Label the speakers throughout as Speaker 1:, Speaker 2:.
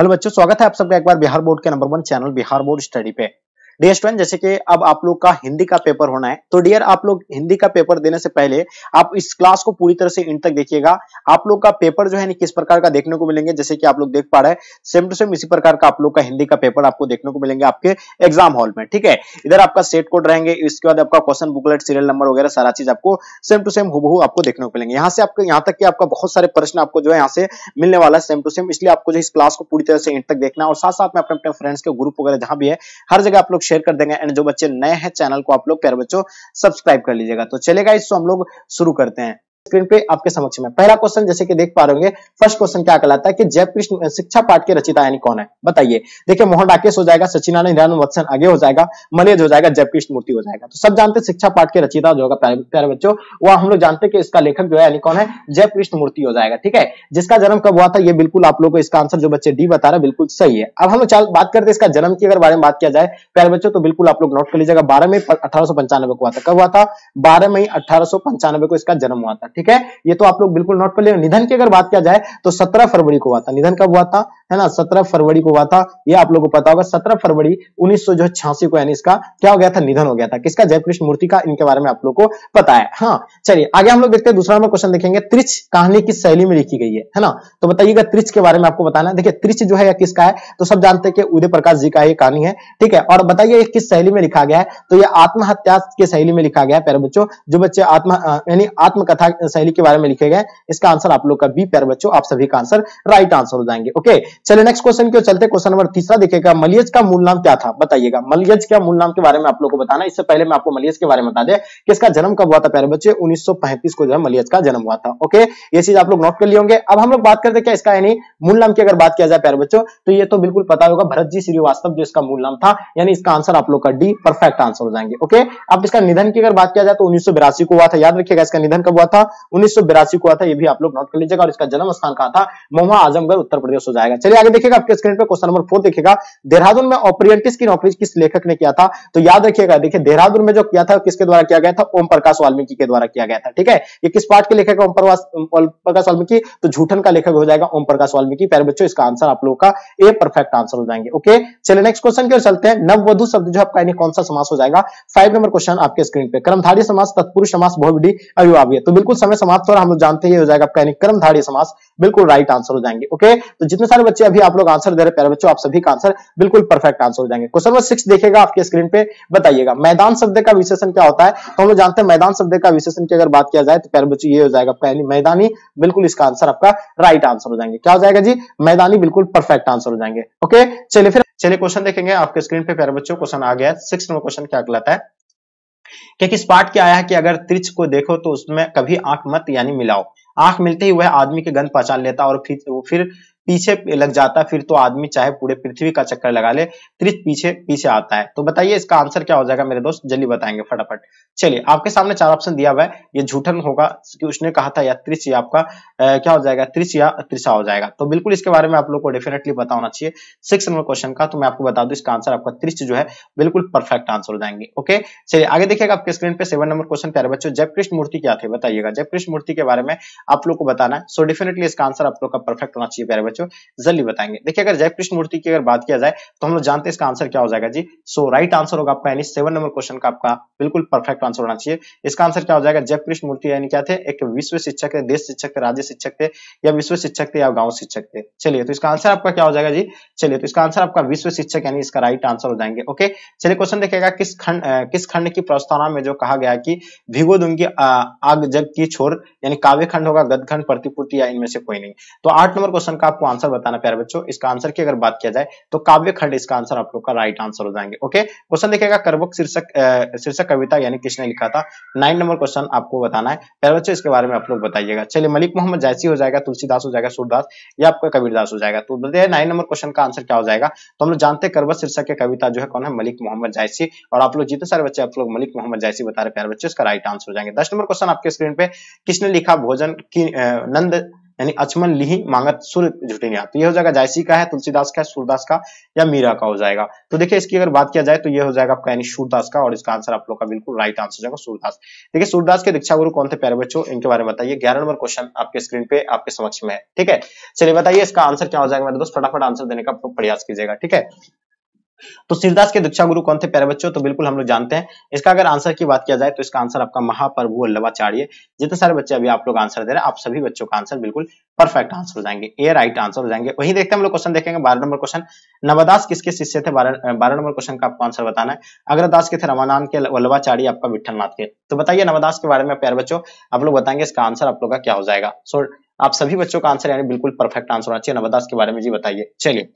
Speaker 1: hello बच्चों स्वागत है आप सबका एक बार बिहार बोर्ड के number one channel Bihar board study पे डियर स्टूडेंट जैसे कि अब आप लोग का हिंदी का पेपर होना है तो डियर आप लोग हिंदी का पेपर देने से पहले आप इस क्लास को पूरी तरह से इंड तक देखिएगा आप लोग का पेपर जो है किस प्रकार का देखने को मिलेंगे जैसे कि आप लोग देख पा रहे हैं सेम टू सेम इसी प्रकार का आप लोग का हिंदी का पेपर आपको देखने को मिलेंगे आपके एग्जाम हॉल में ठीक है इधर आपका सेट कोड रहेंगे इसके बाद आपका क्वेश्चन बुकलेट सीरियल नंबर वगैरह सारा चीज आपको सेम टू सेम हूबहू आपको देखने को मिलेंगे यहाँ से आपको यहाँ तक कि आपका बहुत सारे प्रश्न आपको जो है यहाँ से मिलने वाला है सेम टू सेम इसलिए आपको जो इस क्लास को पूरी तरह से इंड तक देखना और साथ साथ में अपने अपने फ्रेंड्स के ग्रुप वगैरह जहां भी है हर जगह आप लोग शेयर कर देंगे एंड जो बच्चे नए हैं चैनल को आप लोग प्यार बच्चों सब्सक्राइब कर लीजिएगा तो चलेगा इसको तो हम लोग शुरू करते हैं स्क्रीन पे आपके समक्ष में पहला क्वेश्चन जैसे कि देख पा रहे होंगे फर्स्ट क्वेश्चन क्या कहलाता है कि जयकृष्ण शिक्षा पाठ के रचिता यानी कौन है बताइए देखिए मोहन राकेश हो जाएगा सचिनानंद हिरान वत्सन आगे हो जाएगा मलेज हो जाएगा जयकृष्ण मूर्ति हो जाएगा तो सब जानते शिक्षा पाठ के रचिता जो होगा प्यारे बच्चों वह हम लोग जानते कि इसका लेखक जो है यानी कौन है जयकृष्ण मूर्ति हो जाएगा ठीक है जिसका जन्म कब हुआ था ये बिल्कुल आप लोग को इसका आंसर जो बच्चे डी बता रहे बिल्कुल सही है अब हम लोग बात करते हैं इसका जन्म की अगर बारे में बात किया जाए प्यारे बच्चों तो बिल्कुल आप लोग नोट कर लीजिएगा बारह मई अठारह को हुआ था कब हुआ था बारह मई अठारह को इसका जन्म हुआ था ठीक है ये तो आप लोग बिल्कुल नोट पर ले निधन की अगर बात किया जाए तो सत्रह फरवरी को हुआ था निधन कब हुआ था है ना सत्रह फरवरी को हुआ था ये आप लोगों को पता होगा सत्रह फरवरी उन्नीस को यानी इसका क्या हो गया था निधन हो गया था किसका जयकृष्ण मूर्ति का इनके बारे में आप लोग को पता है हाँ चलिए आगे हम लोग देखते हैं दूसरा नंबर क्वेश्चन देखेंगे त्रिच कहानी किस शैली में लिखी गई है है ना तो बताइएगा त्रिच के बारे में आपको बताना देखिए त्रिच जो है या किसका है तो सब जानते हैं कि उदय प्रकाश जी का ये कहानी है ठीक है और बताइए किस शैली में लिखा गया है तो ये आत्महत्या के शैली में लिखा गया है प्यारे बच्चों जो बच्चे आत्म यानी आत्मकथा शैली के बारे में लिखे गए इसका आंसर आप लोग का बी प्यारे बच्चों आप सभी का आंसर राइट आंसर हो जाएंगे ओके चलिए नेक्स्ट क्वेश्चन क्यों चलते क्वेश्चन नंबर तीसरा देखिएगा मलियज का मूल नाम क्या था बताइएगा मलियज का मूल नाम के बारे में आप लोग को बताना इससे पहले मैं आपको मलियज के बारे में बता दें कि इसका जन्म कब हुआ था प्यारे बच्चे उन्नीस को जो है मलियज का जन्म हुआ था ओके ये चीज आप लोग नोट कर लिए होंगे अब हम लोग बात करते क्या इसका यानी मूल नाम की अगर बात किया जाए प्यारे बच्चों तो ये तो बिल्कुल पता होगा भरत जी श्रीवास्तव जो इसका मूल नाम था यानी इसका आंसर आप लोग का डी परफेक्ट आंसर हो जाएंगे ओके अब इसका निधन की अगर बात किया जाए तो उन्नीस को हुआ था याद रखिएगा इसका निधन कब हुआ था उन्नीस को हुआ था ये भी आप लोग नोट कर लीजिएगा और इसका जन्म स्थान कहा था मोहमा आजमगढ़ उत्तर प्रदेश हो जाएगा चलिए आगे देखिएगा आपके स्क्रीन पर क्वेश्चन नंबर फोर देखिएगा देहरादून में ऑपरियंटिस की नौकरी किस लेखक ने किया था तो याद रखिएगा देखिए देहरादून में जो किया था किसके द्वारा किया गया था ओम प्रकाश वाल्मीकि के द्वारा किया गया था ठीक है ये किस पार्ट के लेखक ओम प्रकाश वाल्मीकि तो झूठन का लेखक हो जाएगा ओम प्रकाश वाल्मीकि प्यारे बच्चों इसका आंसर आप लोगों का ए परफेक्ट आंसर हो जाएंगे ओके चलिए नेक्स्ट क्वेश्चन की ओर चलते हैं नववधु शब्द जो आपका कौन सा समास हो जाएगा फाइव नंबर क्वेश्चन आपके स्क्रीन पर कर्मधारी समास तत्पुरुष समास बहुविधि अविभावीय तो बिल्कुल समय समाप्त हो रहा हम लोग जानते ही हो जाएगा आपका कर्मधारी समास बिल्कुल राइट आंसर हो जाएंगे ओके तो जितने सारे बच्चे अभी आप लोग आंसर दे रहे प्यारे बच्चों आप सभी का आंसर बिल्कुल परफेक्ट आंसर हो जाएंगे क्वेश्चन नंबर सिक्स देखेगा आपके स्क्रीन पे बताइएगा मैदान शब्द का विशेषण क्या होता है तो हम लोग जानते हैं मैदान शब्द का विशेषण की अगर बात किया जाए तो प्यारे बच्चों ये हो जाएगा पहली मैदानी बिल्कुल इसका आंसर आपका राइट आंसर हो जाएंगे क्या हो जाएगा जी मैदानी बिल्कुल परफेक्ट आंसर हो जाएंगे ओके चलिए फिर चलिए क्वेश्चन देखेंगे आपके स्क्रीन पे प्यारे बच्चों क्वेश्चन आ गया सिक्स नंबर क्वेश्चन क्या कहलाता है क्या किस पार्ट के आया है कि अगर त्रिच को देखो तो उसमें कभी आंख मत यानी मिलाओ आंख मिलते ही वह आदमी के गंध पहचान लेता और फिर फिर पीछे लग जाता है फिर तो आदमी चाहे पूरे पृथ्वी का चक्कर लगा ले त्रिज पीछे पीछे आता है तो बताइए इसका आंसर क्या हो जाएगा मेरे दोस्त जल्दी बताएंगे फटाफट चलिए आपके सामने चार ऑप्शन दिया हुआ है ये झूठन होगा कि उसने कहा था या त्रिश या आपका आ, क्या हो जाएगा त्रिश या त्रिशा हो जाएगा तो बिल्कुल इसके बारे में आप लोग को डेफिनेटली बताना चाहिए सिक्स नंबर क्वेश्चन का तो मैं आपको बता दू इसका आंसर आपका त्रिश जो है बिल्कुल परफेक्ट आंसर हो जाएंगे ओके चलिए आगे देखिएगा आपके स्क्रीन पे सेवन नंबर क्वेश्चन प्यारे बच्चों जयकृष्ण मूर्ति क्या थे बताइएगा जयकृष्ण मूर्ति के बारे में आप लोग को बताना है सो डेफिनेटली इसका आंसर आप लोग का परफेक्ट होना चाहिए प्यारे बच्चों बच्चों जल्दी बताएंगे देखिए अगर जय मूर्ति की अगर बात किया जाए तो हम लोग जानते हैं इसका आंसर क्या हो जाएगा जी सो राइट आंसर होगा आपका यानी सेवन नंबर क्वेश्चन का आपका बिल्कुल परफेक्ट आंसर होना चाहिए इसका आंसर क्या हो जाएगा जय मूर्ति यानी क्या थे एक विश्व शिक्षक थे देश शिक्षक थे राज्य शिक्षक थे या विश्व शिक्षक थे या गांव शिक्षक थे चलिए तो इसका आंसर आपका क्या हो जाएगा जी चलिए तो इसका आंसर आपका विश्व शिक्षक यानी इसका राइट आंसर हो जाएंगे ओके चलिए क्वेश्चन देखेगा किस खंड किस खंड की प्रस्तावना में जो कहा गया कि भिगो दुंगी आग जग की छोर यानी काव्य खंड होगा गद खंड प्रतिपूर्ति या इनमें से कोई नहीं तो आठ नंबर क्वेश्चन का आपको आंसर बताना प्यारे बच्चों इसका आंसर की अगर बात किया जाए तो काव्य खंड इसका आंसर आप लोग का राइट आंसर हो जाएंगे ओके क्वेश्चन देखिएगा करबुक शीर्षक शीर्षक कविता यानी किसने लिखा था नाइन नंबर क्वेश्चन आपको बताना है प्यारे बच्चों इसके बारे में आप लोग बताइएगा चलिए मलिक मोहम्मद जैसी हो जाएगा तुलसीदास हो जाएगा सूरदास या आपका कबीरदास हो जाएगा तो बताइए नाइन नंबर क्वेश्चन का आंसर क्या हो जाएगा तो हम लोग जानते हैं करबक शीर्षक की कविता जो है कौन है मलिक मोहम्मद जैसी और आप लोग जितने सारे बच्चे आप लोग मलिक मोहम्मद जैसी बता रहे प्यारे बच्चे इसका राइट आंसर हो जाएंगे दस नंबर क्वेश्चन आपके स्क्रीन पे किसने लिखा भोजन की नंद यानी अचमन लिही मांगत सुर झुटी न्या तो यह हो जाएगा जायसी का है तुलसीदास का है सूरदास का या मीरा का हो जाएगा तो देखिए इसकी अगर बात किया जाए तो यह हो जाएगा आपका यानी सूरदास का और इसका आंसर आप लोग का बिल्कुल राइट आंसर हो जाएगा सूरदास देखिए सूरदास के दीक्षा गुरु कौन थे प्यारे बच्चों इनके बारे में बताइए ग्यारह नंबर क्वेश्चन आपके स्क्रीन पे आपके समक्ष में है ठीक है चलिए बताइए इसका आंसर क्या हो जाएगा मेरे दोस्त फटाफट आंसर देने का प्रयास कीजिएगा ठीक है तो सिरदास के दीक्षा गुरु कौन थे प्यारे बच्चों तो बिल्कुल हम लोग जानते हैं इसका अगर आंसर की बात किया जाए तो इसका आंसर आपका महाप्रभु वल्लभाचार्य जितने सारे बच्चे अभी आप लोग आंसर दे रहे हैं आप सभी बच्चों का आंसर बिल्कुल परफेक्ट आंसर हो जाएंगे ए राइट आंसर हो जाएंगे वही देखते हैं हम लोग क्वेश्चन देखेंगे बारह नंबर क्वेश्चन नवदास किसके शिष्य थे बारह नंबर क्वेश्चन का आपको आंसर बताना है अग्रदास के थे रमानंद के वल्लभाचार्य आपका विठलनाथ के तो बताइए नवदास के बारे में प्यार बच्चों आप लोग बताएंगे इसका आंसर आप लोग का क्या हो जाएगा सो आप सभी बच्चों का आंसर यानी बिल्कुल परफेक्ट आंसर होना चाहिए नवदास के बारे में जी बताइए चलिए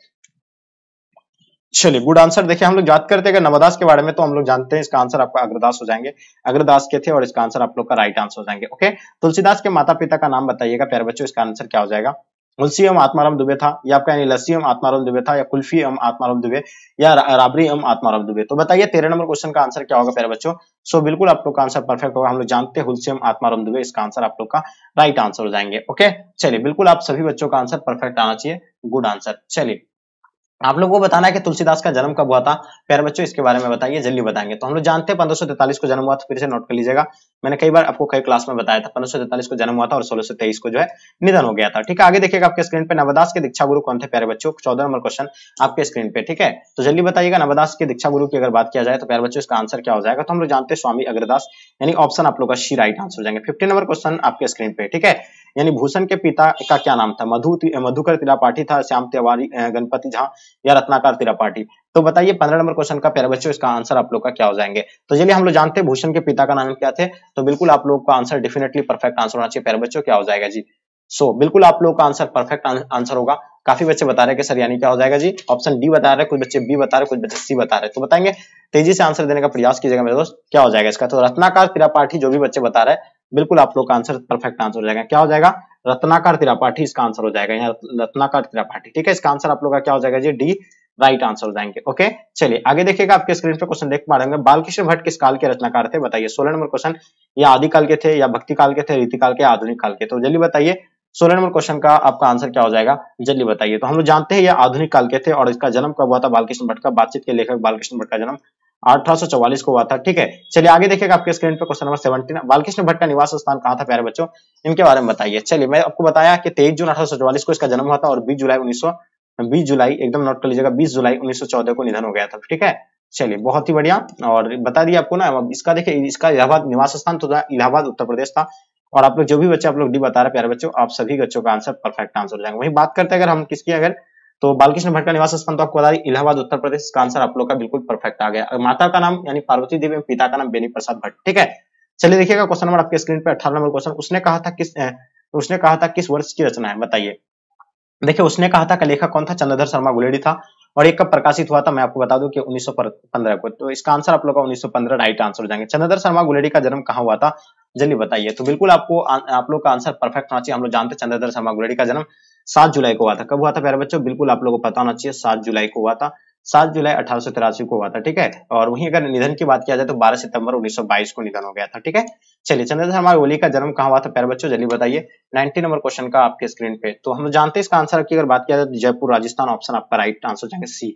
Speaker 1: चलिए गुड आंसर देखिए हम लोग बात करते हैं नवदास के बारे में तो हम लोग जानते हैं इसका आंसर आपका अग्रदास हो जाएंगे अग्रदास के थे और इसका आंसर आप लोग का राइट आंसर हो जाएंगे ओके तुलसीदास के माता पिता का नाम बताइएगा प्यारे बच्चों इसका आंसर क्या हो जाएगा मुलसी एम आत्माराम दुबे था या आपका यानी लस्सी एम आत्माराम दुबे था या कुल्फी एम आत्माराम दुबे या राबरी एम आत्माराम दुबे तो बताइए तेरह नंबर क्वेश्चन का आंसर क्या होगा प्यारे बच्चों सो बिल्कुल आप लोग का आंसर परफेक्ट होगा हम लोग जानते हैं हुलसी एम आत्माराम दुबे इसका आंसर आप लोग का राइट आंसर हो जाएंगे ओके चलिए बिल्कुल आप सभी बच्चों का आंसर परफेक्ट आना चाहिए गुड आंसर चलिए आप लोगों को बताना है कि तुलसीदास का जन्म कब हुआ था प्यारे बच्चों इसके बारे में बताइए जल्दी बताएंगे तो हम लोग जानते हैं पंद्रह को जन्म हुआ था फिर से नोट कर लीजिएगा मैंने कई बार आपको कई क्लास में बताया था पंद्रह को जन्म हुआ था और सोलह को जो है निधन हो गया था ठीक है आगे देखिएगा आपके स्क्रीन पर नवदास के दीक्षा गुरु कौन थे प्यारे बच्चों चौदह नंबर क्वेश्चन आपके स्क्रीन पे ठीक है तो जल्दी बताइएगा नवदास के दीक्षा गुरु की अगर बात किया जाए तो प्यारे बच्चों इसका आंसर क्या हो जाएगा तो हम लोग जानते हैं स्वामी अग्रदास यानी ऑप्शन आप लोग का शी राइट आंसर हो जाएंगे फिफ्टी नंबर क्वेश्चन आपके स्क्रीन पे ठीक है यानी भूषण के पिता का क्या नाम था मधु मधुकर त्रिपाठी था श्याम तिवारी गणपति झा या रत्नाकर त्रिपाठी तो बताइए पंद्रह नंबर क्वेश्चन का प्यारे बच्चों इसका आंसर आप लोग का क्या हो जाएंगे तो चलिए हम लोग जानते हैं भूषण के पिता का नाम क्या थे तो बिल्कुल आप लोग का आंसर डेफिनेटली परफेक्ट आंसर होना चाहिए पैर बच्चों क्या हो जाएगा जी सो so, बिल्कुल आप लोग का आंसर परफेक्ट आंसर होगा काफी बच्चे बता रहे हैं कि सर यानी क्या हो जाएगा जी ऑप्शन डी बता रहे कुछ बच्चे बी बता रहे कुछ बच्चे सी बता रहे तो बताएंगे तेजी से आंसर देने का प्रयास कीजिएगा मेरे दोस्त क्या हो जाएगा इसका तो रत्नाकार त्रिपाठी जो भी बच्चे बता रहे बिल्कुल आप लोग का आंसर परफेक्ट आंसर हो जाएगा क्या हो जाएगा रत्नाकर त्रिपाठी इसका आंसर हो जाएगा यहाँ रत्नाकर त्रिपाठी ठीक है इसका आंसर आप लोग का क्या हो जाएगा जी डी राइट आंसर हो जाएंगे ओके चलिए आगे देखिएगा आपके स्क्रीन पर क्वेश्चन देख पा रहे बालकृष्ण भट्ट किस काल के रचनाकार थे बताइए सोलह नंबर क्वेश्चन या आदि काल के थे या भक्ति काल के थे रीति काल के आधुनिक काल के तो जल्दी बताइए सोलह नंबर क्वेश्चन का आपका आंसर क्या हो जाएगा जल्दी बताइए तो हम लोग जानते हैं ये आधुनिक काल के थे और इसका जन्म कब हुआ था बालकृष्ण भट्ट का बातचीत के लेखक बालकृष्ण भट्ट का जन्म 1844 को हुआ था ठीक है चलिए आगे देखिएगा आपके स्क्रीन पर क्वेश्चन नंबर 17 बालकृष्ण भट्ट का निवास स्थान कहाँ था प्यारे बच्चों इनके बारे में बताइए चलिए मैं आपको बताया कि 23 जून अठारह को इसका जन्म हुआ था और 20 जुलाई 1900 बीस जुलाई एकदम नोट कर लीजिएगा 20 जुलाई 1914 को निधन हो गया था ठीक है चलिए बहुत ही बढ़िया और बता दिया आपको ना इसका देखिए इसका इलाहाबाद निवास स्थान तो था इलाहाबाद उत्तर प्रदेश था और आप लोग जो भी बच्चे आप लोग डी बता रहे प्यारे बच्चों आप सभी बच्चों का आंसर परफेक्ट आंसर हो जाएगा वही बात करते हैं अगर हम किसकी अगर तो बालकृष्ण भट्ट का निवास स्थान तो आपको बता दी इलाहाबाद उत्तर प्रदेश का आंसर आप लोग का बिल्कुल परफेक्ट आ गया माता का नाम यानी पार्वती देवी और पिता का नाम बेनी प्रसाद भट्ट ठीक है चलिए देखिएगा क्वेश्चन नंबर आपके स्क्रीन पर अठारह नंबर क्वेश्चन उसने कहा था किस उसने कहा था किस वर्ष की रचना है बताइए देखिए उसने कहा था कि लेखक कौन था चंद्रधर शर्मा गुलेडी था और एक कब प्रकाशित हुआ था मैं आपको बता दूं कि 1915 को तो इसका आंसर आप लोग का 1915 राइट आंसर हो जाएंगे चंद्रधर शर्मा गुलेडी का जन्म कहाँ हुआ था जल्दी बताइए तो बिल्कुल आपको आप लोग का आंसर परफेक्ट होना चाहिए हम लोग जानते चंद्रधर शर्मा गुलेडी का जन्म सात जुलाई को हुआ था कब हुआ था प्यारे बच्चों बिल्कुल आप लोगों को पता होना चाहिए सात जुलाई को हुआ था सात जुलाई अठारह को हुआ था ठीक है और वहीं अगर निधन की बात किया जाए तो 12 सितंबर 1922 को निधन हो गया था ठीक है चलिए चंद्रधर हमारे ओली का जन्म कहाँ हुआ था प्यारे बच्चों जल्दी बताइए 90 नंबर क्वेश्चन का आपके स्क्रीन पे तो हम जानते हैं इसका आंसर की अगर बात किया जाए तो जयपुर राजस्थान ऑप्शन आपका राइट आंसर जाएंगे सी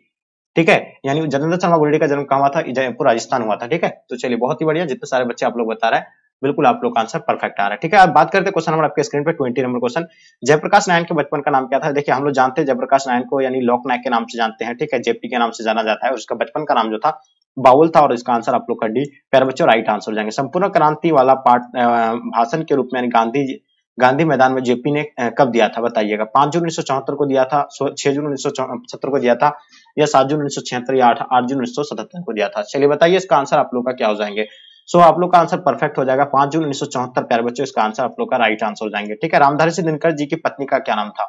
Speaker 1: ठीक है यानी जनंद शर्मा गुरडी का जन्म कहा हुआ था जयपुर राजस्थान हुआ था ठीक है तो चलिए बहुत ही बढ़िया जितने सारे बच्चे आप लोग बता रहे हैं बिल्कुल आप लोग का आंसर परफेक्ट आ रहा है ठीक है अब बात करते क्वेश्चन नंबर आपके स्क्रीन पे ट्वेंटी नंबर क्वेश्चन जयप्रकाश नायन के बचपन का नाम क्या था देखिए हम लोग जानते हैं जयप्रकाश नायन को यानी लोक नायक के नाम से जानते हैं ठीक है जेपी के नाम से जाना जाता है उसका बचपन का नाम जो था बाउल था और इसका आंसर आप लोग का डी प्यार बच्चों राइट आंसर हो जाएंगे संपूर्ण क्रांति वाला पाठ भाषण के रूप में गांधी गांधी मैदान में जेपी ने कब दिया था बताइएगा पांच जून उन्नीस को दिया था छह जून उन्नीस को दिया था या सात जून उन्नीस या आठ आठ जून उन्नीस को दिया था चलिए बताइए इसका आंसर आप लोग का क्या हो जाएंगे सो आप लोग का आंसर परफेक्ट हो जाएगा पांच जून उन्नीस सौ चौहत्तर प्यारे बच्चों इसका आंसर आप लोग का राइट आंसर हो जाएंगे ठीक है रामधारी सिंह दिनकर जी की पत्नी का क्या नाम था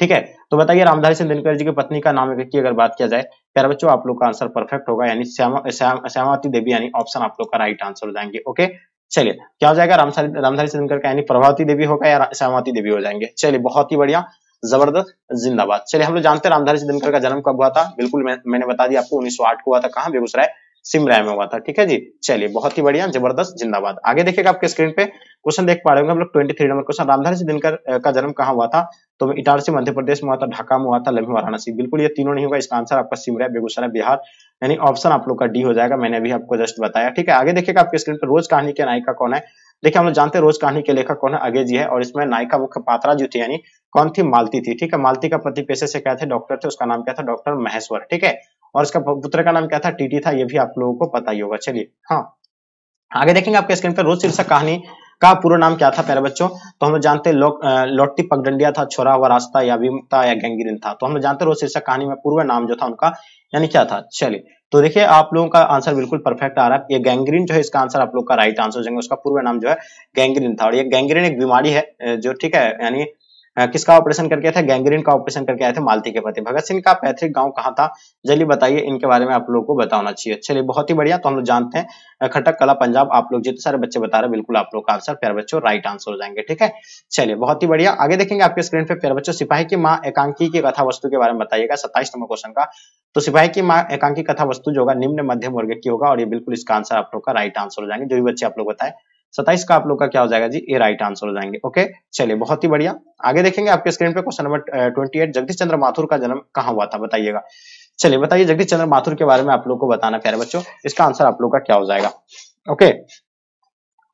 Speaker 1: ठीक है तो बताइए रामधारी सिंह दिनकर जी की पत्नी का नाम की अगर बात किया जाए प्यारे बच्चों आप लोग का आंसर परफेक्ट होगा यानी श्यामावती देवी यानी ऑप्शन आप लोग का राइट आंसर हो जाएंगे ओके चलिए क्या हो जाएगा रामधारी रामधारी सिंह दिनकर का यानी प्रभावती देवी होगा या श्यामावती देवी हो जाएंगे चलिए बहुत ही बढ़िया जबरदस्त जिंदाबाद चलिए हम लोग जानते हैं रामधारी सिंह दिनकर का जन्म कब हुआ था बिल्कुल मैं, मैंने बता दिया आपको 1908 को हुआ था कहाँ बेगूसराय सिमराय में हुआ था ठीक है जी चलिए बहुत ही बढ़िया जबरदस्त जिंदाबाद आगे देखिएगा आपके स्क्रीन पे क्वेश्चन देख पा रहे होंगे हम लोग twenty three number question Ramdhari Dinkar का जन्म कहा हुआ था तो इटारसी मध्य प्रदेश में हुआ था ढाका में हुआ था लवी वाराणसी बिल्कुल ये तीनों नहीं होगा इसका आंसर आपका सिमराय बेगूसराय बिहार यानी ऑप्शन आप लोग का डी हो जाएगा मैंने अभी आपको जस्ट बताया ठीक है आगे देखिएगा आपके स्क्रीन पर रोज कहानी के नायिका कौन है देखिए हम लोग जानते हैं रोज कहानी के लेखक कौन है अगे जी है और इसमें नायिका मुख्य पात्रा जो थी यानी कौन थी मालती थी ठीक है मालती का प्रति पेशे से क्या थे डॉक्टर थे उसका नाम क्या था डॉक्टर महेश्वर ठीक है और इसका पुत्र का नाम क्या था टीटी था ये भी आप लोगों को पता ही होगा चलिए हाँ आगे देखेंगे आपके स्क्रीन पर रोज शीर्षक कहानी का पूरा नाम क्या था प्यारे बच्चों तो हम जानते लोट्टी पगडंडिया था छोरा हुआ रास्ता या विमता या गैंगरीन था तो हम जानते रोज शीर्षक कहानी में पूर्व नाम जो था उनका यानी क्या था चलिए तो देखिए आप लोगों का आंसर बिल्कुल परफेक्ट आ रहा है ये गैंग्रीन जो है इसका आंसर आप लोग का राइट आंसर हो जाएंगे उसका पूर्व नाम जो है गैंग्रीन था और ये गैंग्रीन एक बीमारी है जो ठीक है यानी किसका ऑपरेशन करके आए थे गैंग्रीन का ऑपरेशन करके आए थे मालती के पति भगत सिंह का पैतृक गांव कहाँ था जल्दी बताइए इनके बारे में आप लोगों को बताना चाहिए चलिए बहुत ही बढ़िया तो हम लोग जानते हैं खटक कला पंजाब आप लोग जितने सारे बच्चे बता रहे बिल्कुल आप लोग का आंसर प्यार बच्चों राइट आंसर हो जाएंगे ठीक है चलिए बहुत ही बढ़िया आगे देखेंगे आपके स्क्रीन पे प्यार बच्चों सिपाही की माँ एकांकी की कथा वस्तु के बारे में बताइएगा सत्ताईस नंबर क्वेश्चन का तो सिपाही की माँ एकांकी कथा वस्तु जो होगा निम्न मध्यम वर्ग की होगा और ये बिल्कुल इसका आंसर आप लोग का राइट आंसर हो जाएंगे जो भी बच्चे आप लोग बताए सताइस का आप लोग का क्या हो जाएगा जी ए राइट आंसर हो जाएंगे ओके चलिए बहुत ही बढ़िया आगे देखेंगे आपके स्क्रीन पे question number twenty eight Jagdish Chandra Mathur का जन्म कहाँ हुआ था बताइएगा चलिए बताइए जगदीश चंद्र माथुर के बारे में आप लोग को बताना प्यारे बच्चों इसका आंसर आप लोग का क्या हो जाएगा ओके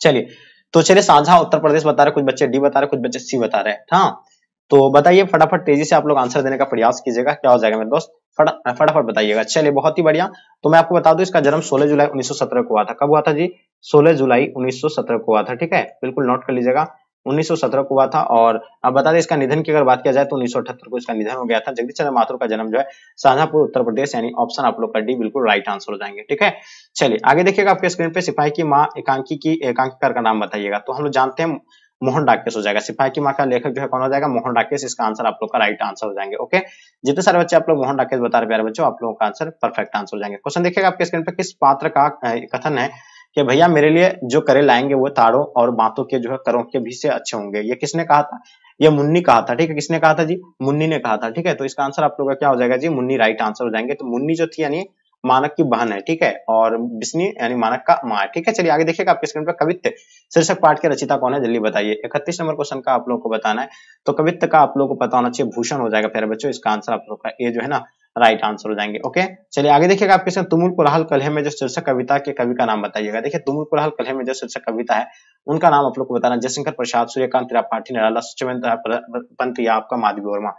Speaker 1: चलिए तो चलिए साझा उत्तर प्रदेश बता रहे कुछ बच्चे डी बता रहे कुछ बच्चे सी बता रहे हैं हाँ तो बताइए फटाफट तेजी से आप लोग आंसर देने का प्रयास कीजिएगा क्या हो जाएगा मेरे दोस्त फटाफट बताइएगा चलिए बहुत ही बढ़िया तो मैं आपको बता दूं इसका जन्म 16 जुलाई 1917 को हुआ था कब हुआ था जी 16 जुलाई 1917 को हुआ था ठीक है बिल्कुल नोट कर लीजिएगा 1917 को हुआ था और अब बता दें इसका निधन की अगर बात किया जाए तो उन्नीस को इसका निधन हो गया था जगदीश चंद्र माथुर का जन्म जो है शाहजहापुर उत्तर प्रदेश यानी ऑप्शन आप लोग का डी बिल्कुल राइट आंसर हो जाएंगे ठीक है चलिए आगे देखिएगा आपके स्क्रीन पे सिपाही की माँ एकांकी की एकांकीकार का नाम बताइएगा तो हम लोग जानते हैं मोहन डाकेश हो जाएगा सिपाही की माँ का लेखक जो है कौन हो जाएगा मोहन डाकेश इसका आंसर आप लोग का राइट आंसर हो जाएंगे ओके जितने सारे बच्चे आप लोग मोहन डाकेश बता रहे प्यारे बच्चों आप लोगों का आंसर परफेक्ट आंसर हो जाएंगे क्वेश्चन देखिएगा आपके स्क्रीन पर किस पात्र का कथन है कि भैया मेरे लिए जो करे लाएंगे वो ताड़ों और बातों के जो है करों के भी से अच्छे होंगे ये किसने कहा था ये मुन्नी कहा था ठीक है किसने कहा था जी मुन्नी ने कहा था ठीक है तो इसका आंसर आप लोग का क्या हो जाएगा जी मुन्नी राइट आंसर हो जाएंगे तो मुन्नी जो थी यानी मानक की बहन है ठीक है और बिस्नी यानी मानक का माँ है ठीक है चलिए आगे देखिएगा आपके स्क्रीन पर कवित्य शीर्षक पाठ के रचिता कौन है जल्दी बताइए इकतीस नंबर क्वेश्चन का आप लोगों को बताना है तो कवित्य का आप लोगों को पता होना चाहिए भूषण हो जाएगा प्यारे बच्चों इसका आंसर आप लोग का ये जो है ना राइट आंसर हो जाएंगे ओके चलिए आगे देखिएगा आप क्वेश्चन तुमुल कुराहल कलहे में जो शीर्षक कविता के कवि का नाम बताइएगा देखिए तुमुल कुराहल कलहे में जो शीर्षक कविता है उनका नाम आप लोग को बताना जयशंकर प्रसाद सूर्यकांत त्रिपाठी निराला सुचमेंद्र पंत या आपका माधवी वर्मा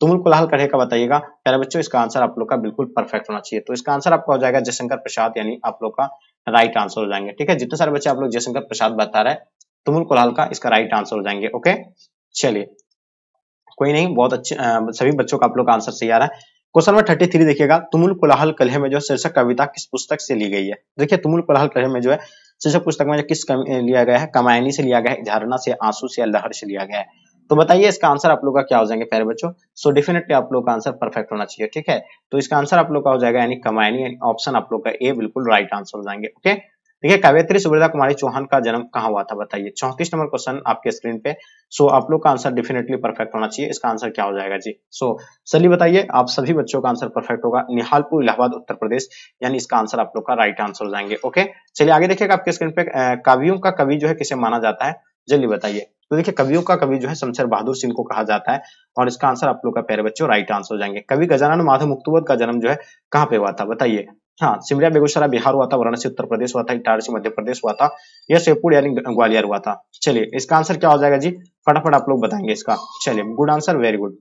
Speaker 1: तुमुल कुलाल कढ़े का बताइएगा प्यारे बच्चों इसका आंसर आप लोग का बिल्कुल परफेक्ट होना चाहिए तो इसका आंसर आपका हो जाएगा जयशंकर प्रसाद यानी आप लोग का राइट आंसर हो जाएंगे ठीक है जितने सारे बच्चे आप लोग जयशंकर प्रसाद बता रहे तुमुल कुलाल का इसका राइट आंसर हो जाएंगे ओके चलिए कोई नहीं बहुत अच्छे सभी बच्चों का आप लोग का आंसर सही आ रहा है क्वेश्चन नंबर थर्टी थ्री देखिएगा तुमुल कुलाहल कलह में जो शीर्षक कविता किस पुस्तक से ली गई है देखिए तुमुल कुलाहल कलह में जो है शीर्षक पुस्तक में जो किस लिया गया है कमायनी से लिया गया है झारना से आंसू से लहर से लिया गया है तो बताइए इसका आंसर आप लोग का क्या हो जाएंगे प्यारे बच्चों सो डेफिनेटली आप लोग का आंसर परफेक्ट होना चाहिए ठीक है तो इसका आंसर आप लोग का हो जाएगा यानी कमायनी ऑप्शन आप लोग का ए बिल्कुल राइट आंसर हो जाएंगे ओके देखिए कवयत्री सुब्रता कुमारी चौहान का जन्म कहाँ हुआ था बताइए चौंतीस नंबर क्वेश्चन आपके स्क्रीन पे सो आप लोग का आंसर डेफिनेटली परफेक्ट होना चाहिए इसका आंसर क्या हो जाएगा जी सो चलिए बताइए आप सभी बच्चों का आंसर परफेक्ट होगा निहालपुर इलाहाबाद उत्तर प्रदेश यानी इसका आंसर आप लोग का राइट आंसर हो जाएंगे ओके चलिए आगे देखिएगा आपके स्क्रीन पे कवियों का कवि जो है किसे माना जाता है जल्दी बताइए तो देखिए कवियों का कवि जो है शमशेर बहादुर सिंह को कहा जाता है और इसका आंसर आप लोग का प्यारे बच्चों राइट आंसर हो जाएंगे कवि गजानन माधव मुक्तवत का जन्म जो है कहाँ पे हुआ था बताइए हाँ सिमरिया बेगूसराय बिहार हुआ था वाराणसी उत्तर प्रदेश हुआ था इटारसी मध्य प्रदेश हुआ था यह शेपुर यानी ग्वालियर हुआ था चलिए इसका आंसर क्या हो जाएगा जी फटाफट आप लोग बताएंगे इसका चलिए गुड आंसर वेरी गुड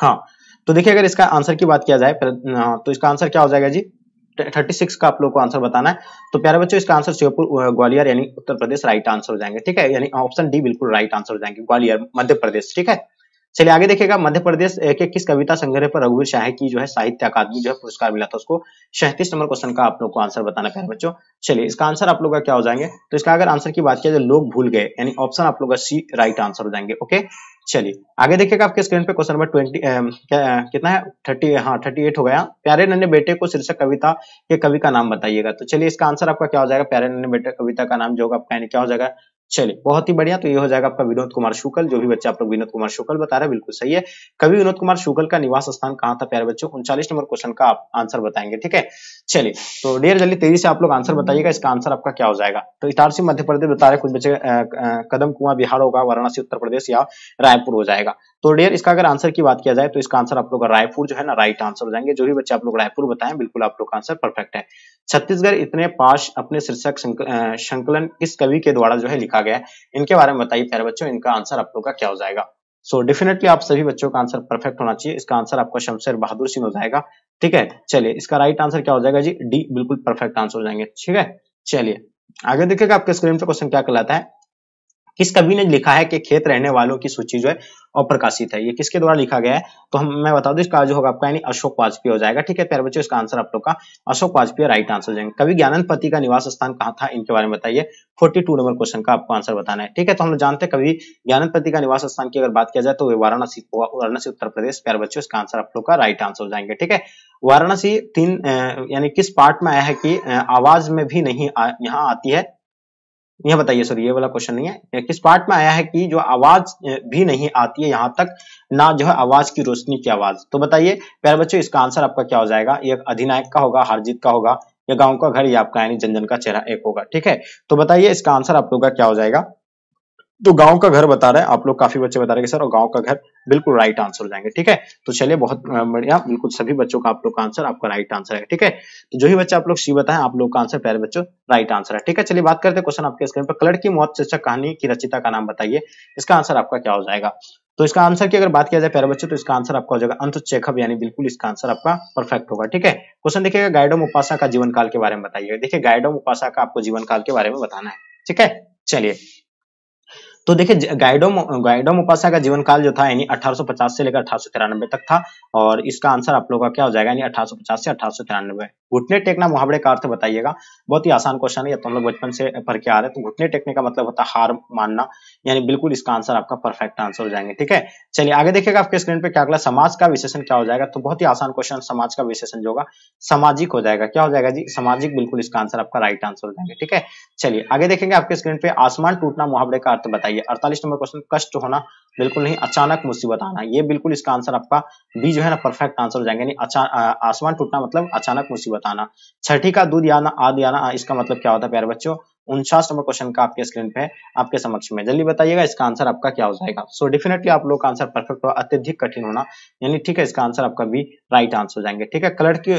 Speaker 1: हाँ तो देखिए अगर इसका आंसर की बात किया जाए तो इसका आंसर क्या हो जाएगा जी 36 का आप लोग को आंसर बताना है तो प्यारे बच्चों इसका आंसर श्योपुर ग्वालियर यानी उत्तर प्रदेश राइट आंसर हो जाएंगे ठीक है यानी ऑप्शन डी बिल्कुल राइट आंसर हो जाएंगे ग्वालियर मध्य प्रदेश ठीक है चलिए आगे देखिएगा मध्य प्रदेश के किस कविता संग्रह पर रघुवीर शाह की जो है साहित्य अकादमी जो है पुरस्कार मिला था उसको सैंतीस नंबर क्वेश्चन का आप लोग को आंसर बताना प्यारे बच्चों चलिए इसका आंसर आप लोग का क्या हो जाएंगे तो इसका अगर आंसर की बात किया जाए लोग भूल गए यानी ऑप्शन आप लोग का सी राइट आंसर हो जाएंगे ओके चलिए आगे देखिएगा आपके स्क्रीन पे क्वेश्चन नंबर ट्वेंटी कितना है थर्टी हाँ थर्टी एट हो गया प्यारे नन्हे बेटे को शीर्षक कविता के कवि का नाम बताइएगा तो चलिए इसका आंसर आपका क्या हो जाएगा प्यारे नन्हे बेटे कविता का नाम जो होगा आपका क्या हो जाएगा चलिए बहुत ही बढ़िया तो ये हो जाएगा आपका विनोद कुमार शुक्ल जो भी बच्चा आप लोग विनोद कुमार शुक्ल बता रहे बिल्कुल सही है कभी विनोद कुमार शुक्ल का निवास स्थान कहाँ था प्यारे बच्चों उनचालीस नंबर क्वेश्चन का आप आंसर बताएंगे ठीक है चलिए तो डेयर जल्दी तेजी से आप लोग आंसर बताइएगा इसका आंसर आपका क्या हो जाएगा तो इतारसी मध्य प्रदेश बता रहे कुछ बच्चे कदम कुआ बिहार होगा वाराणसी उत्तर प्रदेश या रायपुर हो जाएगा तो डेयर इसका अगर आंसर की बात किया जाए तो इसका आंसर आप लोग का रायपुर जो है ना राइट आंसर हो जाएंगे जो भी बच्चे आप लोग रायपुर बताएं बिल्कुल आप लोग का आंसर परफेक्ट है छत्तीसगढ़ इतने पास अपने शीर्षक संकलन किस कवि के द्वारा जो है लिखा गया है इनके बारे में बताइए प्यारे बच्चों इनका आंसर आप लोग का क्या हो जाएगा सो so, डेफिनेटली आप सभी बच्चों का आंसर परफेक्ट होना चाहिए इसका आंसर आपका शमशेर बहादुर सिंह हो जाएगा ठीक है चलिए इसका राइट आंसर क्या हो जाएगा जी डी बिल्कुल परफेक्ट आंसर हो जाएंगे ठीक है चलिए आगे देखिएगा आपके स्क्रीन पर क्वेश्चन क्या कहलाता है किस कवि ने लिखा है कि खेत रहने वालों की सूची जो है अप्रकाशित है ये किसके द्वारा लिखा गया है तो हम मैं बता दूं इसका जो होगा आपका यानी अशोक वाजपेयी हो जाएगा ठीक है प्यारे बच्चों इसका आंसर आप लोग का अशोक वाजपेयी राइट आंसर हो जाएंगे कवि ज्ञानंद पति का निवास स्थान कहाँ था इनके बारे में बताइए 42 नंबर क्वेश्चन का आपको आंसर बताना है ठीक है तो हम लोग जानते हैं कवि ज्ञानंद पति का निवास स्थान की अगर बात किया जाए तो वे वाराणसी वाराणसी उत्तर प्रदेश प्यारे बच्चों इसका आंसर आप लोग का राइट आंसर हो जाएंगे ठीक है वाराणसी तीन यानी किस पार्ट में आया है कि आवाज में भी नहीं यहाँ आती है यह बताइए सर ये वाला क्वेश्चन नहीं है किस पार्ट में आया है कि जो आवाज भी नहीं आती है यहाँ तक ना जो है आवाज की रोशनी की आवाज तो बताइए प्यारे बच्चों इसका आंसर आपका क्या हो जाएगा ये अधिनायक का होगा हरजीत का होगा या गांव का घर या आपका यानी जनजन का चेहरा एक होगा ठीक है तो बताइए इसका आंसर आप लोग का क्या हो जाएगा तो गांव का घर बता रहे हैं आप लोग काफी बच्चे बता रहे हैं सर और गांव का घर बिल्कुल राइट आंसर हो जाएंगे ठीक है तो चलिए बहुत बढ़िया बिल्कुल सभी बच्चों का आप लोग का आंसर आपका राइट आंसर है ठीक है तो जो ही बच्चा आप लोग सी बताएं आप लोग का आंसर प्यारे बच्चों राइट आंसर है ठीक है चलिए बात करते हैं क्वेश्चन आपके स्क्रीन पर कलर की मौत चर्चा कहानी की रचिता का नाम बताइए इसका आंसर आपका क्या हो जाएगा तो इसका आंसर की अगर बात किया जाए प्यारे बच्चों तो इसका आंसर आपका हो जाएगा अंत चेकअप यानी बिल्कुल इसका आंसर आपका परफेक्ट होगा ठीक है क्वेश्चन देखिएगा गाइडोम उपासा का जीवन काल के बारे में बताइए देखिए गाइडोम उपासा का आपको जीवन काल के बारे में बताना है ठीक है चलिए तो देखिए गाइडोम गाइडोम उपास्या का जीवन काल जो था यानी 1850 से लेकर अठारह तक था और इसका आंसर आप लोगों का क्या हो जाएगा यानी 1850 से अठारह घुटने टेकना मुहावरे का अर्थ बताइएगा बहुत ही आसान क्वेश्चन है या तो हम लोग बचपन से पढ़ के आ रहे हैं तो घुटने टेकने का मतलब होता है हार मानना यानी बिल्कुल इसका आंसर आपका परफेक्ट आंसर हो जाएंगे ठीक है चलिए आगे देखिएगा आपके स्क्रीन पर क्या अगला समाज का विशेषण क्या हो जाएगा तो बहुत ही आसान क्वेश्चन समाज का विशेषण जो होगा सामाजिक हो जाएगा क्या हो जाएगा जी सामाजिक बिल्कुल इसका आंसर आपका राइट आंसर हो जाएगा ठीक है चलिए आगे देखेंगे आपके स्क्रीन पे आसमान टूटना मुहावरे का अर्थ बताइए चाहिए अड़तालीस नंबर क्वेश्चन कष्ट होना बिल्कुल नहीं अचानक मुसीबत आना ये बिल्कुल इसका आंसर आपका बी जो है ना परफेक्ट आंसर हो जाएंगे आसमान टूटना मतलब अचानक मुसीबत आना छठी का दूध आना आदि आना इसका मतलब क्या होता है प्यारे बच्चों उनचास नंबर क्वेश्चन का आपके स्क्रीन पे आपके समक्ष में जल्दी बताइएगा इसका आंसर आपका क्या हो जाएगा सो so, डेफिनेटली आप लोग का आंसर परफेक्ट होगा अत्यधिक कठिन होना यानी ठीक है इसका आंसर आपका भी राइट आंसर हो जाएंगे ठीक है कलर की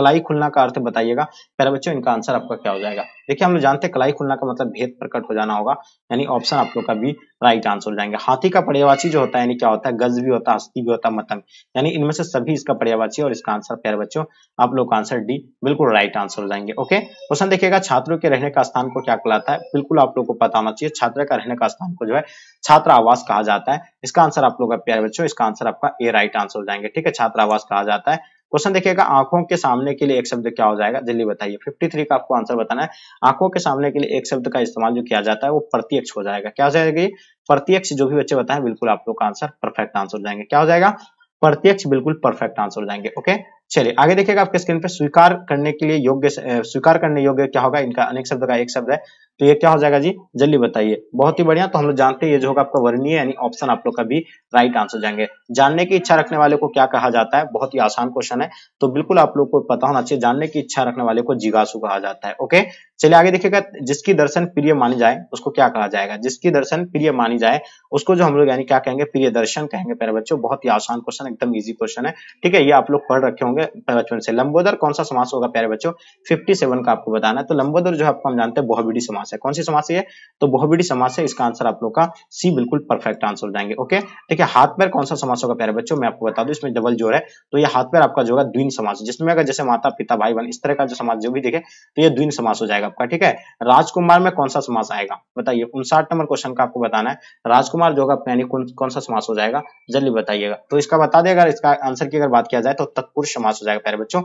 Speaker 1: कलाई खुलना का अर्थ बताइएगा पहले बच्चों इनका आंसर आपका क्या हो जाएगा देखिए हम लोग जानते हैं कलाई खुलना का मतलब भेद प्रकट हो जाना होगा यानी ऑप्शन आप लोग का भी राइट आंसर हो जाएंगे हाथी का पर्यावाची जो होता है यानी क्या होता है गज भी होता है हस्ती भी होता है मतंग यानी इनमें से सभी इसका पर्यावाची और इसका आंसर प्यारे बच्चों आप लोग का आंसर डी बिल्कुल राइट आंसर हो जाएंगे ओके क्वेश्चन देखिएगा छात्रों के रहने का स्थान को क्या कहलाता है बिल्कुल आप लोग को पता होना चाहिए छात्र का रहने का स्थान को जो है छात्र आवास कहा जाता है इसका आंसर आप लोग का प्यारे बच्चों इसका आंसर आपका ए राइट आंसर हो जाएंगे ठीक है छात्र आवास कहा जाता है क्वेश्चन देखिएगा आंखों के सामने के लिए एक शब्द क्या हो जाएगा जल्दी बताइए 53 का आपको आंसर बताना है आंखों के सामने के लिए एक शब्द का इस्तेमाल जो किया जाता है वो प्रत्यक्ष हो जाएगा क्या हो जाएगा प्रत्यक्ष जो भी बच्चे बताए बिल्कुल आप लोग का आंसर परफेक्ट आंसर हो जाएंगे क्या हो जाएगा प्रत्यक्ष बिल्कुल परफेक्ट आंसर हो जाएंगे ओके चलिए आगे देखिएगा आपके स्क्रीन पर स्वीकार करने के लिए योग्य स्वीकार करने योग्य क्या होगा इनका अनेक शब्द का एक शब्द है तो ये क्या हो जाएगा जी जल्दी बताइए बहुत ही बढ़िया तो हम लोग जानते हैं ये जो होगा आपका वर्णीय यानी ऑप्शन आप लोग का भी राइट आंसर जाएंगे जानने की इच्छा रखने वाले को क्या कहा जाता है बहुत ही आसान क्वेश्चन है तो बिल्कुल आप लोग को पता होना चाहिए जानने की इच्छा रखने वाले को जिगासु कहा जाता है ओके चलिए आगे देखिएगा जिसकी दर्शन प्रिय मानी जाए उसको क्या कहा जाएगा जिसकी दर्शन प्रिय मानी जाए उसको जो हम लोग यानी क्या कहेंगे प्रिय दर्शन कहेंगे पहले बच्चों बहुत ही आसान क्वेश्चन एकदम इजी क्वेश्चन है ठीक है ये आप लोग पढ़ रखे होंगे बचपन से लंबोदर कौन सा समास होगा प्यारे बच्चों 57 का आपको बताना है तो लंबोदर जो आपको हम जानते हैं बहुबीडी समास समास है कौन सी समास है तो बहुबीडी समास है इसका आंसर आप लोग का सी बिल्कुल परफेक्ट आंसर हो जाएंगे ओके ठीक है हाथ पैर कौन सा समास होगा प्यारे बच्चों मैं आपको बता दूं इसमें डबल जोर है तो ये हाथ पैर आपका जो होगा द्विन समास जिसमें अगर जैसे माता पिता भाई बहन इस तरह का जो समाज जो भी देखे तो यह द्विन समास हो जाएगा आपका ठीक है राजकुमार में कौन सा समास आएगा बताइए उनसाठ नंबर क्वेश्चन का आपको बताना है राजकुमार जो होगा यानी कौन सा समास हो जाएगा जल्दी बताइएगा तो इसका बता अगर इसका आंसर की अगर बात किया जाए तो तत्पुरुष समास हो जाएगा प्यारे बच्चों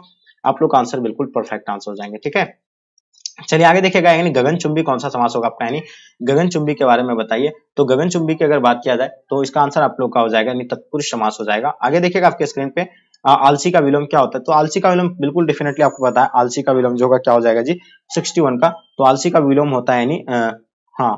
Speaker 1: आप लोग का आंसर बिल्कुल परफेक्ट आंसर हो जाएंगे ठीक है चलिए आगे देखिएगा यानी चुंबी कौन सा समास होगा आपका यानी चुंबी के बारे में बताइए तो गगन चुंबी की अगर बात किया जाए तो इसका आंसर आप लोग का हो जाएगा यानी तत्पुरुष समास हो जाएगा आगे देखिएगा आपके स्क्रीन पे आलसी का विलोम क्या होता है तो आलसी का विलोम बिल्कुल डेफिनेटली आपको पता है आलसी का विलोम जो होगा क्या हो जाएगा जी सिक्सटी का तो आलसी का विलोम होता है यानी हाँ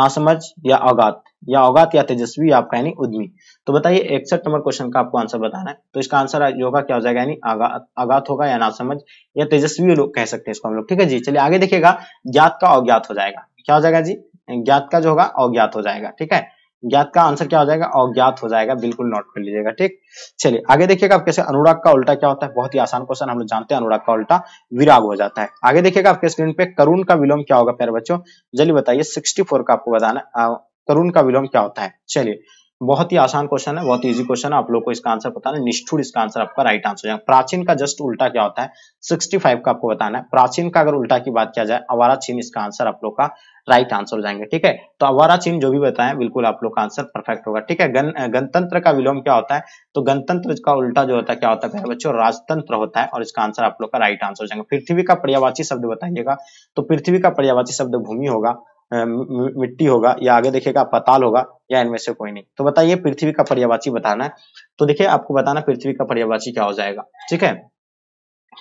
Speaker 1: नासमझ या अगात या औगात या तेजस्वी या यानी उद्यमी तो बताइए इकसठ नंबर क्वेश्चन का आपको आंसर बताना है तो इसका आंसर होगा क्या हो जाएगा यानी आगात होगा या ना समझ या तेजस्वी लोग कह सकते हैं इसको हम लोग ठीक है जी चलिए आगे देखिएगा ज्ञात का अज्ञात हो जाएगा क्या हो जाएगा जी ज्ञात का जो होगा अज्ञात हो जाएगा ठीक है ज्ञात का आंसर क्या हो जाएगा अज्ञात हो जाएगा बिल्कुल नोट कर लीजिएगा ठीक चलिए आगे देखिएगा आप कैसे अनुराग का उल्टा क्या होता है बहुत ही आसान क्वेश्चन हम लोग जानते हैं अनुराग का उल्टा विराग हो जाता है आगे देखिएगा आपके स्क्रीन पे करुण का विलोम क्या होगा प्यारे बच्चों जल्दी बताइए 64 का आपको बताना तरुण का विलोम क्या होता है चलिए बहुत ही आसान क्वेश्चन है बहुत इजी क्वेश्चन है आप लोग को इसका आंसर पता है निष्ठुर इसका आंसर आपका राइट आंसर है प्राचीन का जस्ट उल्टा क्या होता है 65 का आपको बताना है प्राचीन का अगर उल्टा की बात किया जाए अवारा चीन इसका आंसर आप लोग का राइट आंसर हो जाएंगे ठीक है तो अवारा चीन जो भी बताए बिल्कुल आप लोग का आंसर परफेक्ट होगा ठीक है गण गणतंत्र का विलोम क्या होता है तो गणतंत्र का उल्टा जो होता है क्या होता है बच्चों राजतंत्र होता है और इसका आंसर आप लोग का राइट आंसर हो जाएगा पृथ्वी का पर्यावाची शब्द बताइएगा तो पृथ्वी का पर्यावाची शब्द भूमि होगा मिट्टी होगा या आगे देखिएगा पताल होगा या इनमें से कोई नहीं तो बताइए पृथ्वी का पर्यावाची बताना है तो देखिए आपको बताना पृथ्वी का पर्यावाची क्या हो जाएगा ठीक है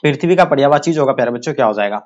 Speaker 1: पृथ्वी का पर्यावाची जो होगा प्यारे बच्चों क्या हो जाएगा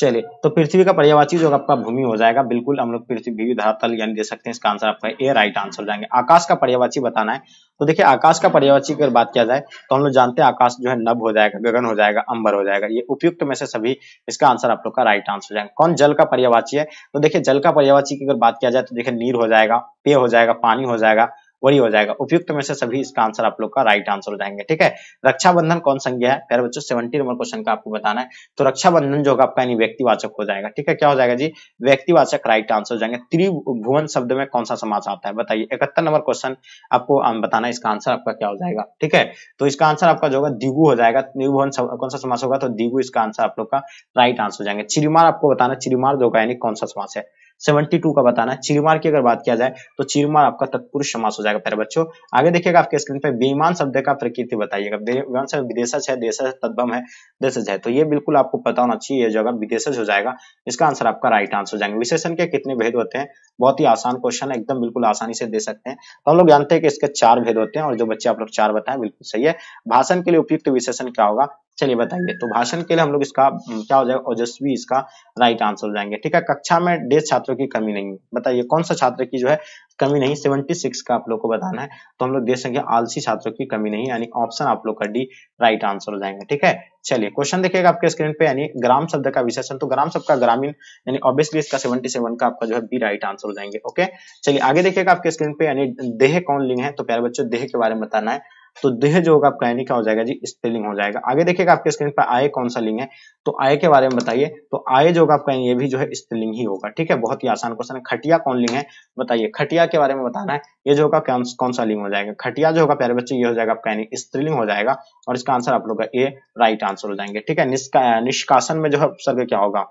Speaker 1: चलिए तो पृथ्वी का पर्यावाची जो आपका भूमि हो जाएगा बिल्कुल हम लोग पृथ्वी धरातल यानी दे सकते हैं इसका आंसर आपका ए राइट आंसर हो जाएंगे आकाश का पर्यावाची बताना है तो देखिए आकाश का पर्यावाची की अगर बात किया जाए तो हम लोग जानते हैं आकाश जो है नब हो जाएगा गगन हो जाएगा अंबर हो जाएगा ये उपयुक्त में से सभी इसका आंसर आप लोग का राइट आंसर हो जाएगा कौन जल का पर्यावाची है तो देखिये जल का पर्यावाची की अगर बात किया जाए तो देखिये नीर हो जाएगा पेय हो जाएगा पानी हो जाएगा वही हो जाएगा उपयुक्त में से सभी इसका आंसर आप लोग का राइट आंसर हो जाएंगे ठीक है रक्षाबंधन कौन संज्ञा है प्यारे बच्चों सेवेंटी नंबर क्वेश्चन का आपको बताना है तो रक्षाबंधन जो होगा आपका यानी व्यक्तिवाचक हो जाएगा ठीक है क्या हो जाएगा जी व्यक्तिवाचक राइट आंसर हो जाएंगे त्रिभुवन शब्द में कौन सा समाज आता है बताइए इकहत्तर नंबर क्वेश्चन आपको बताना इसका आंसर आपका क्या हो जाएगा ठीक है तो इसका आंसर आपका जो होगा दिगु हो जाएगा त्रिभुवन कौन सा समाज होगा तो दिगु इसका आंसर आप लोग का राइट आंसर हो जाएंगे चिरिमार आपको बताना चिरिमार जो होगा यानी कौन सा समाज है सेवेंटी टू का बताना है चिरमार की अगर बात किया जाए तो चिरमार आपका तत्पुरुष समास हो जाएगा प्यारे बच्चों आगे देखिएगा आपके स्क्रीन पे बेईमान शब्द का प्रकृति बताइएगा बेईमान शब्द विदेशज है देशज तद्भम है देशज है तो ये बिल्कुल आपको पता होना चाहिए जगह विदेशज हो जाएगा इसका आंसर आपका राइट आंसर हो जाएंगे विशेषण के कितने भेद होते हैं बहुत ही आसान क्वेश्चन है एकदम बिल्कुल आसानी से दे सकते हैं तो हम लोग जानते हैं कि इसके चार भेद होते हैं और जो बच्चे आप लोग चार बताए बिल्कुल सही है भाषण के लिए उपयुक्त विशेषण क्या होगा चलिए बताइए तो भाषण के लिए हम लोग इसका हम्म, क्या हो जाएगा ओजस्वी इसका राइट आंसर हो जाएंगे ठीक है कक्षा में डेढ़ छात्रों की कमी नहीं है बताइए कौन सा छात्र की जो है कमी नहीं सेवेंटी सिक्स का आप लोग को बताना है तो हम लोग देख सकेंगे आलसी छात्रों की कमी नहीं यानी ऑप्शन आप लोग का डी राइट आंसर हो जाएंगे ठीक है चलिए क्वेश्चन देखिएगा आपके स्क्रीन पे यानी ग्राम शब्द का विशेषण तो ग्राम शब्द का ग्रामीण यानी ऑब्वियसली इसका सेवन का आपका जो है बी राइट आंसर हो जाएंगे ओके चलिए आगे देखिएगा आपके स्क्रीन पे यानी देह कौन लिंग है तो प्यारे बच्चों देह के बारे में बताना है तो देह जो होगा आपका यानी क्या हो जाएगा जी स्पेलिंग हो जाएगा आगे देखिएगा आपके स्क्रीन पर आय कौन सा लिंग है तो आय के बारे में बताइए तो आय जो होगा आपका ये भी जो है स्पेलिंग ही होगा ठीक है बहुत ही आसान क्वेश्चन है खटिया कौन लिंग है बताइए खटिया के बारे में बताना है ये जो होगा कौन सा लिंग हो जाएगा खटिया जो होगा प्यारे बच्चे ये हो जाएगा आपका यानी स्त्रीलिंग हो जाएगा और इसका आंसर आप लोग का ए राइट आंसर हो जाएंगे ठीक है निष्का निष्कासन में जो है उपसर्ग क्या होगा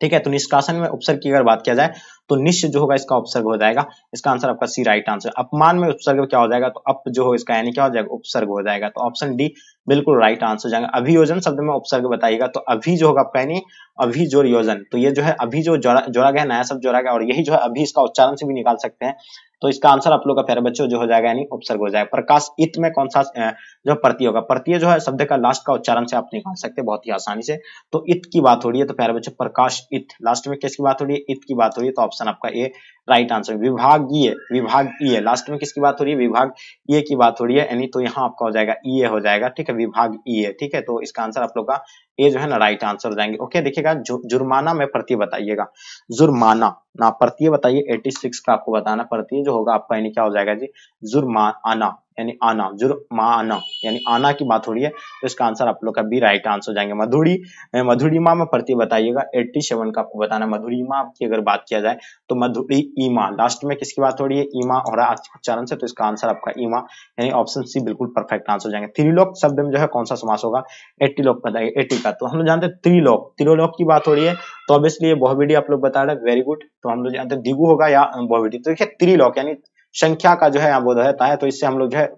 Speaker 1: ठीक है तो निष्कासन में उपसर्ग की अगर बात किया जाए तो निश्चय जो होगा इसका उपसर्ग हो जाएगा इसका आंसर आपका सी राइट आंसर अपमान में उपसर्ग क्या हो जाएगा तो अप जो हो इसका यानी क्या हो जाएगा उपसर्ग हो जाएगा तो ऑप्शन डी बिल्कुल राइट आंसर हो जाएगा अभियोजन शब्द में उपसर्ग बताइएगा तो अभी जो होगा आपका यानी अभी जोर योजन तो ये जो है अभी जो जोड़ा जोड़ा गया नया शब्द जोड़ा गया और यही जो है अभी इसका उच्चारण से भी निकाल सकते हैं तो इसका आंसर आप लोग का प्यारे बच्चों जो हो जाएगा यानी उपसर्ग हो जाएगा प्रकाश इत में कौन सा जो प्रत्यय होगा प्रत्यय जो है शब्द का लास्ट का उच्चारण से आप निकाल सकते हैं बहुत ही आसानी से तो इत की बात हो रही है तो प्यारे बच्चों प्रकाश इत लास्ट में किसकी बात हो रही है इत की बात हो रही है तो ऑप्शन आपका ए राइट आंसर विभागीय ये लास्ट में किसकी बात हो रही है विभाग ये की बात हो रही है यानी तो यहाँ आपका हो जाएगा ये e हो जाएगा ठीक है विभाग ये ठीक है तो इसका आंसर आप लोग का ये जो है ना राइट आंसर हो जाएंगे ओके देखिएगा जुर्माना में प्रति बताइएगा जुर्माना ना प्रति बताइए 86 का आपको बताना प्रति जो होगा आपका यानी क्या हो जाएगा जी जुर्माना यानी आना जुर्माना यानी आना की बात हो रही है तो इसका आंसर आप लोग का बी राइट आंसर हो जाएंगे मधुरी मधुरिमा में प्रति बताइएगा 87 का आपको बताना मधुरिमा की अगर बात किया जाए तो मधुरी ईमा लास्ट में किसकी बात हो रही है ईमा हो रहा है उच्चारण से तो इसका आंसर आपका ईमा यानी ऑप्शन सी बिल्कुल परफेक्ट आंसर हो जाएंगे त्रिलोक शब्द में जो है कौन सा समास होगा एट्टी लोक बताएंगे एटी का तो हम लोग जानते हैं त्रिलोक त्रिलोक की बात हो रही है तो ऑब्वियसली ये बहुविडी आप लोग बता रहे वेरी गुड तो हम लोग जानते हैं दिगू होगा या बहुविडी तो देखिए त्रिलोक यानी संख्या का जो है यहाँ बोध रहता है तो इससे हम लोग जो है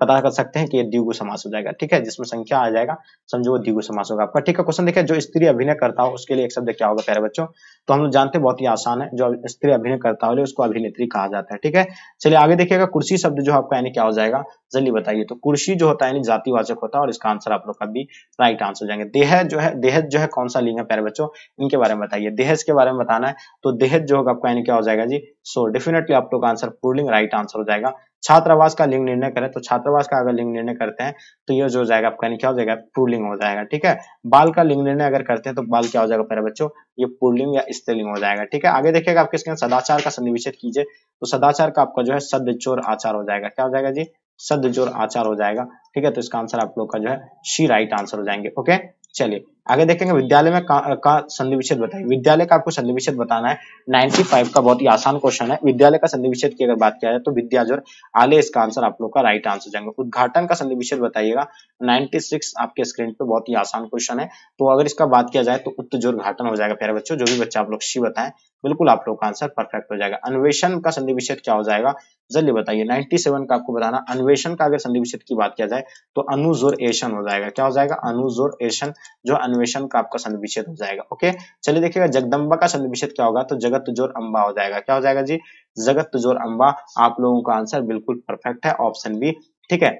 Speaker 1: पता कर सकते हैं कि ये द्विगु समास हो जाएगा ठीक है जिसमें संख्या आ जाएगा समझो वो द्विगु समास होगा आपका ठीक है क्वेश्चन देखिए जो स्त्री अभिनय करता हो उसके लिए एक शब्द क्या होगा प्यारे बच्चों तो हम लोग जानते बहुत ही आसान है जो स्त्री अभिनय करता हो उसको अभिनेत्री कहा जाता है ठीक है चलिए आगे देखिएगा कुर्सी शब्द जो आपका यानी क्या हो जाएगा जल्दी बताइए तो कुर्सी जो होता है यानी जातिवाचक होता है और इसका आंसर आप लोग का भी राइट आंसर हो जाएंगे देह जो है देहज जो है कौन सा लिंग है प्यारे बच्चों इनके बारे में बताइए देहज के बारे में बताना है तो देहज जो होगा आपका यानी क्या हो जाएगा जी सो डेफिनेटली आप लोग का आंसर पूर्णिंग राइट आंसर हो जाएगा छात्रावास का लिंग निर्णय करें तो छात्रावास का अगर लिंग निर्णय करते हैं तो ये जो हो जाएगा आपका क्या हो जाएगा पुलिंग हो जाएगा ठीक है बाल का लिंग निर्णय अगर करते हैं तो बाल क्या हो जाएगा पहले बच्चों ये पुलिंग या स्त्रीलिंग हो जाएगा ठीक है आगे देखिएगा आपके इसके सदाचार का सन्निवेशित कीजिए तो सदाचार का आपका जो है सदचोर आचार हो जाएगा क्या हो जाएगा जी सद आचार हो जाएगा ठीक है तो इसका आंसर आप लोग का जो है शी राइट आंसर हो जाएंगे ओके चलिए आगे देखेंगे विद्यालय में का, का संधि विच्छेद बताइए विद्यालय का आपको संधि विच्छेद बताना है 95 का बहुत ही आसान क्वेश्चन है विद्यालय का संधि विच्छेद की अगर बात किया जाए तो विद्या जोर आले इसका आंसर आप लोग का राइट आंसर जाएंगे उद्घाटन का संधि विच्छेद बताइएगा 96 आपके स्क्रीन पे बहुत ही आसान क्वेश्चन है तो अगर इसका बात किया जाए तो उत्त जोर घाटन हो जाएगा प्यारे बच्चों जो भी बच्चे आप लोग शी बताएं बिल्कुल आप लोग का आंसर परफेक्ट हो जाएगा अन्वेषण का संधि विच्छेद क्या हो जाएगा जल्दी बताइए 97 का आपको बताना अन्वेषण का अगर संधि विच्छेद की बात किया जाए तो अनुजोर एशन हो जाएगा क्या हो जाएगा अनुजोर एशन जो अन्वेषण का आपका संधिविच्छेद हो जाएगा ओके चलिए देखिएगा जगदम्बा का संधिविच्छेद क्या होगा तो जगत तुजोर अम्बा हो जाएगा क्या हो जाएगा जी जगत तुजोर अम्बा आप लोगों का आंसर बिल्कुल परफेक्ट है ऑप्शन बी ठीक है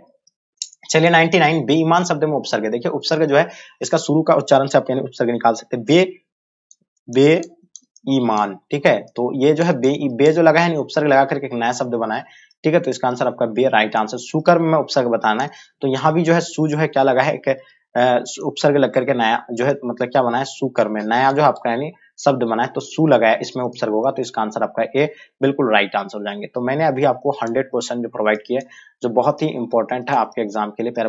Speaker 1: चलिए 99 बेईमान शब्द में उपसर्ग देखिए उपसर्ग जो है इसका शुरू का उच्चारण से आप यानी उपसर्ग निकाल सकते हैं बे बे ईमान ठीक है तो ये जो है बे बे जो लगा है नहीं उपसर्ग लगा करके एक नया शब्द बनाए ठीक है तो इसका आंसर आपका बे राइट आंसर सुकर में उपसर्ग बताना है तो यहाँ भी जो है सु जो है क्या लगा है एक उपसर्ग लग करके नया जो है मतलब क्या बना है सुकर में नया जो आपका यानी शब्द बनाए तो सु लगाया इसमें उपसर्ग होगा तो इसका आंसर आपका ए बिल्कुल राइट आंसर हो जाएंगे तो मैंने अभी आपको हंड्रेड क्वेश्चन जो प्रोवाइड किया जो बहुत ही इंपॉर्टेंट है आपके एग्जाम के लिए